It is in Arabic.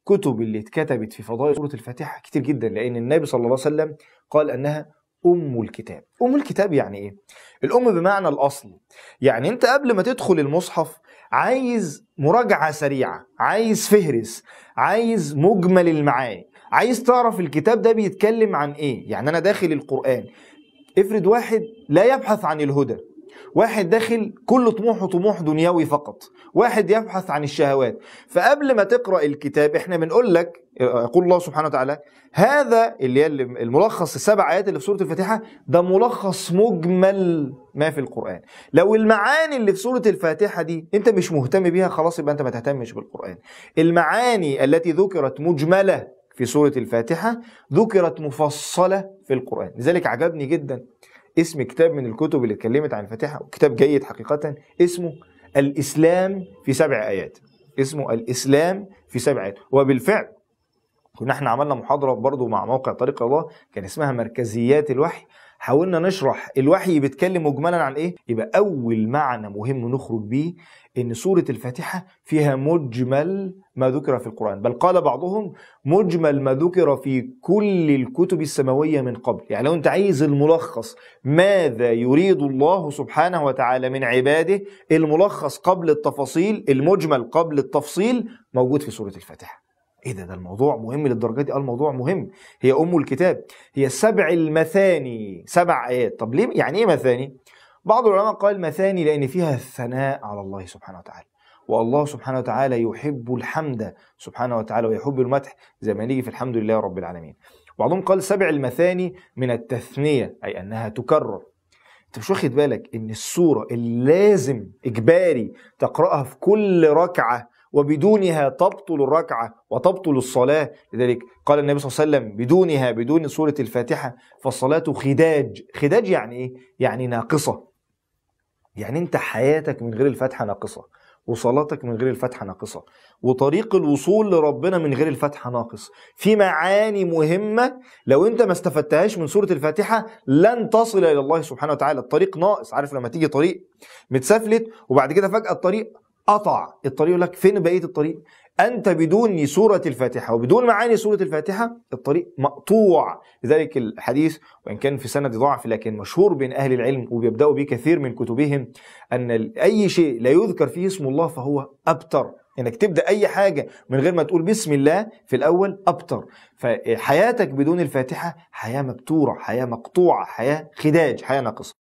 الكتب اللي اتكتبت في فضائل سورة الفاتحة كتير جدا لأن النبي صلى الله عليه وسلم قال أنها أم الكتاب أم الكتاب يعني إيه؟ الأم بمعنى الأصل يعني أنت قبل ما تدخل المصحف عايز مراجعة سريعة عايز فهرس عايز مجمل المعاني عايز تعرف الكتاب ده بيتكلم عن إيه يعني أنا داخل القرآن افرض واحد لا يبحث عن الهدى واحد داخل كل طموحه طموح دنيوي فقط واحد يبحث عن الشهوات فقبل ما تقرا الكتاب احنا بنقول لك يقول الله سبحانه وتعالى هذا اللي هي الملخص السبع ايات اللي في سوره الفاتحه ده ملخص مجمل ما في القران لو المعاني اللي في سوره الفاتحه دي انت مش مهتم بيها خلاص يبقى انت ما تهتمش بالقران المعاني التي ذكرت مجمله في سوره الفاتحه ذكرت مفصله في القران لذلك عجبني جدا اسم كتاب من الكتب اللي اتكلمت عن الفاتحه وكتاب جيد حقيقه اسمه الاسلام في سبع ايات اسمه الاسلام في سبع ايات وبالفعل كنا احنا عملنا محاضره برضو مع موقع طريق الله كان اسمها مركزيات الوحي حاولنا نشرح الوحي بيتكلم مجملا عن ايه يبقى اول معنى مهم نخرج بيه ان سوره الفاتحه فيها مجمل ما ذكر في القران بل قال بعضهم مجمل ما ذكر في كل الكتب السماويه من قبل يعني لو انت عايز الملخص ماذا يريد الله سبحانه وتعالى من عباده الملخص قبل التفاصيل المجمل قبل التفصيل موجود في سوره الفاتحه ايه ده ده الموضوع مهم للدرجه دي اه الموضوع مهم هي ام الكتاب هي سبع المثاني سبع ايات طب ليه يعني ايه مثاني بعض العلماء قال مثاني لان فيها الثناء على الله سبحانه وتعالى والله سبحانه وتعالى يحب الحمد سبحانه وتعالى ويحب المدح زي ما نيجي في الحمد لله رب العالمين بعضهم قال سبع المثاني من التثنيه اي انها تكرر انت مش واخد بالك ان السوره اللي لازم اجباري تقراها في كل ركعه وبدونها تبطل الركعة وتبطل الصلاة لذلك قال النبي صلى الله عليه وسلم بدونها بدون سورة الفاتحة فالصلاة خداج خداج يعني إيه؟ يعني ناقصة يعني أنت حياتك من غير الفاتحة ناقصة وصلاتك من غير الفاتحة ناقصة وطريق الوصول لربنا من غير الفاتحة ناقص في معاني مهمة لو انت ما استفدتهاش من سورة الفاتحة لن تصل إلى الله سبحانه وتعالى الطريق ناقص عارف لما تيجي طريق متسفلت وبعد كده فجأة الطريق قطع الطريق يقول لك فين بقيه الطريق انت بدون سوره الفاتحه وبدون معاني سوره الفاتحه الطريق مقطوع لذلك الحديث وان كان في سند ضعف لكن مشهور بين اهل العلم وبيبداوا به كثير من كتبهم ان اي شيء لا يذكر فيه اسم الله فهو ابتر انك تبدا اي حاجه من غير ما تقول بسم الله في الاول ابتر فحياتك بدون الفاتحه حياه مبتوره حياه مقطوعه حياه خداج حياه ناقصه